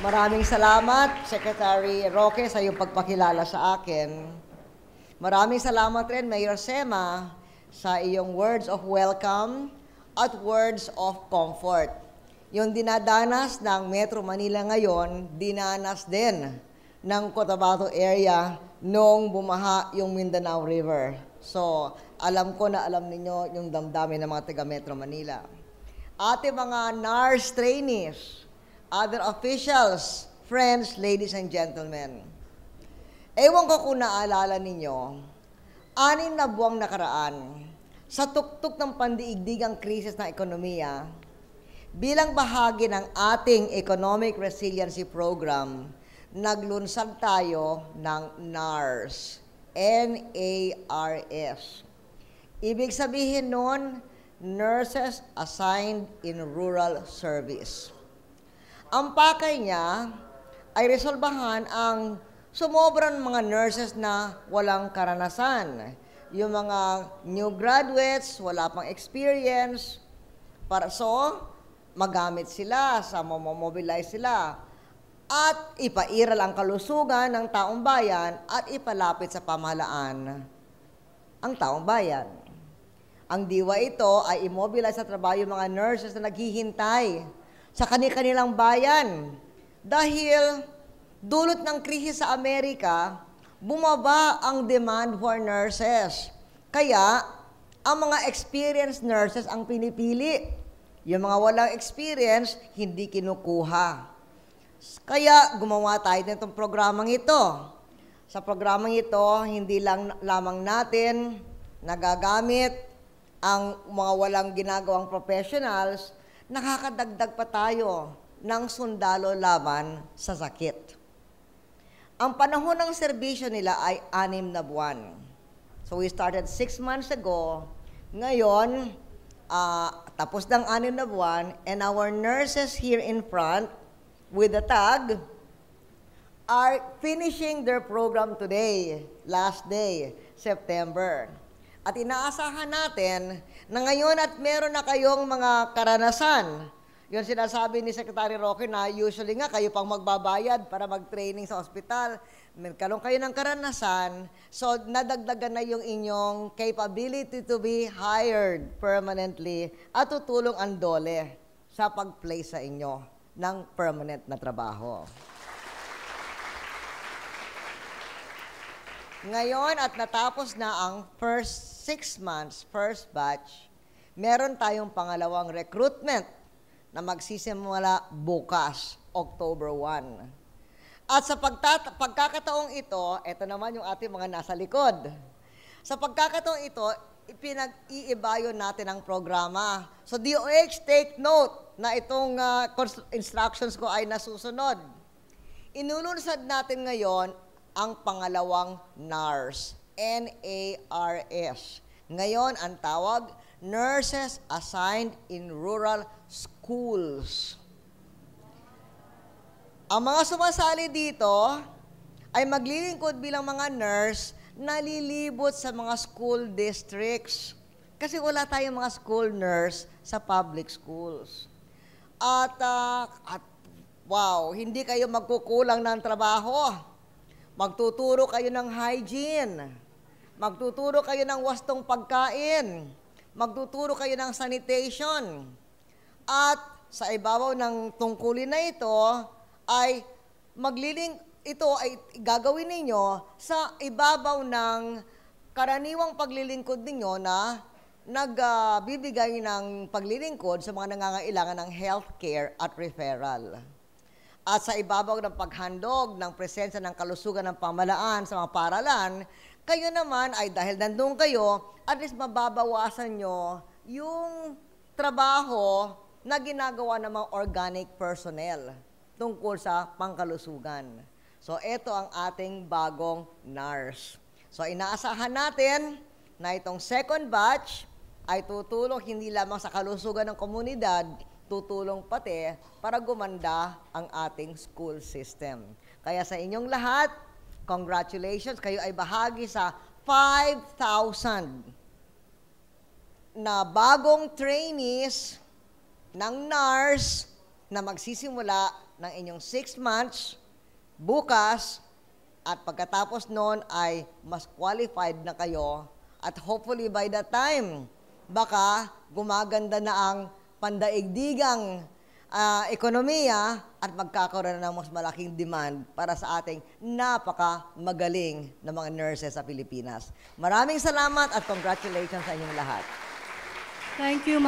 Maraming salamat, Secretary Roque, sa iyong pagpakilala sa akin. Maraming salamat rin, Mayor Sema, sa iyong words of welcome at words of comfort. Yung dinadanas ng Metro Manila ngayon, dinanas din ng Cotabato area noong bumaha yung Mindanao River. So, alam ko na alam ninyo yung damdamin ng mga taga Metro Manila. Ate mga NARS trainees, other officials, friends, ladies and gentlemen. Ewan ko kung naalala ninyo, anim na buwang nakaraan, sa tuktok ng pandiigdigang krisis ng ekonomiya, bilang bahagi ng ating Economic Resiliency Program, naglunsad tayo ng NARS. N-A-R-S. Ibig sabihin noon, Nurses Assigned in Rural Service. Ang pakay niya ay resolbahan ang sumobran mga nurses na walang karanasan. Yung mga new graduates, wala pang experience. Para so, magamit sila, sa mobilize sila. At ipairal ang kalusugan ng taong bayan at ipalapit sa pamahalaan ang taong bayan. Ang diwa ito ay immobilize sa trabaho yung mga nurses na naghihintay sa kanilang bayan. Dahil dulot ng krisis sa Amerika, bumaba ang demand for nurses. Kaya, ang mga experienced nurses ang pinipili. Yung mga walang experience, hindi kinukuha. Kaya gumawa tayo nitong programang ito. Sa programang ito, hindi lang lamang natin nagagamit ang mga walang ginagawang professionals, nakakadagdag pa tayo ng sundalo laban sa sakit. Ang panahon ng serbisyo nila ay anim na buwan. So we started six months ago. Ngayon, uh, tapos ng anim na buwan, and our nurses here in front with the tag are finishing their program today, last day, September. At inaasahan natin na ngayon at meron na kayong mga karanasan. Yun sinasabi ni Secretary Roque na usually nga kayo pang magbabayad para mag-training sa ospital. Magkaroon kayo ng karanasan, so nadagdagan na yung inyong capability to be hired permanently at tutulong ang dole sa pag-place sa inyo ng permanent na trabaho. Ngayon at natapos na ang first six months, first batch, meron tayong pangalawang recruitment na magsisimula bukas, October 1. At sa pagtata- pagkakataong ito, ito naman yung ating mga nasa likod. Sa pagkakataong ito, pinag-iibayo natin ang programa. So DOH, take note na itong uh, instructions ko ay nasusunod. Inununsad natin ngayon ang pangalawang NARS, N-A-R-S. Ngayon, ang tawag, Nurses Assigned in Rural Schools. Ang mga sumasali dito ay maglilingkod bilang mga nurse na lilibot sa mga school districts. Kasi wala tayong mga school nurse sa public schools. At, uh, at wow, hindi kayo magkukulang ng trabaho Magtuturo kayo ng hygiene. Magtuturo kayo ng wastong pagkain. Magtuturo kayo ng sanitation. At sa ibabaw ng tungkulin na ito ay magliling ito ay gagawin ninyo sa ibabaw ng karaniwang paglilingkod ninyo na nagbibigay uh, ng paglilingkod sa mga nangangailangan ng healthcare at referral at ah, sa ibabaw ng paghandog ng presensya ng kalusugan ng pamalaan sa mga paralan, kayo naman ay dahil nandun kayo, at least mababawasan nyo yung trabaho na ginagawa ng mga organic personnel tungkol sa pangkalusugan. So, ito ang ating bagong NARS. So, inaasahan natin na itong second batch ay tutulong hindi lamang sa kalusugan ng komunidad, tutulong pati para gumanda ang ating school system. Kaya sa inyong lahat, congratulations, kayo ay bahagi sa 5,000 na bagong trainees ng NARS na magsisimula ng inyong 6 months bukas at pagkatapos noon ay mas qualified na kayo at hopefully by that time baka gumaganda na ang pandaigdigang uh, ekonomiya at magkakaroon ng mas malaking demand para sa ating napaka magaling na mga nurses sa Pilipinas. Maraming salamat at congratulations sa inyong lahat. Thank you,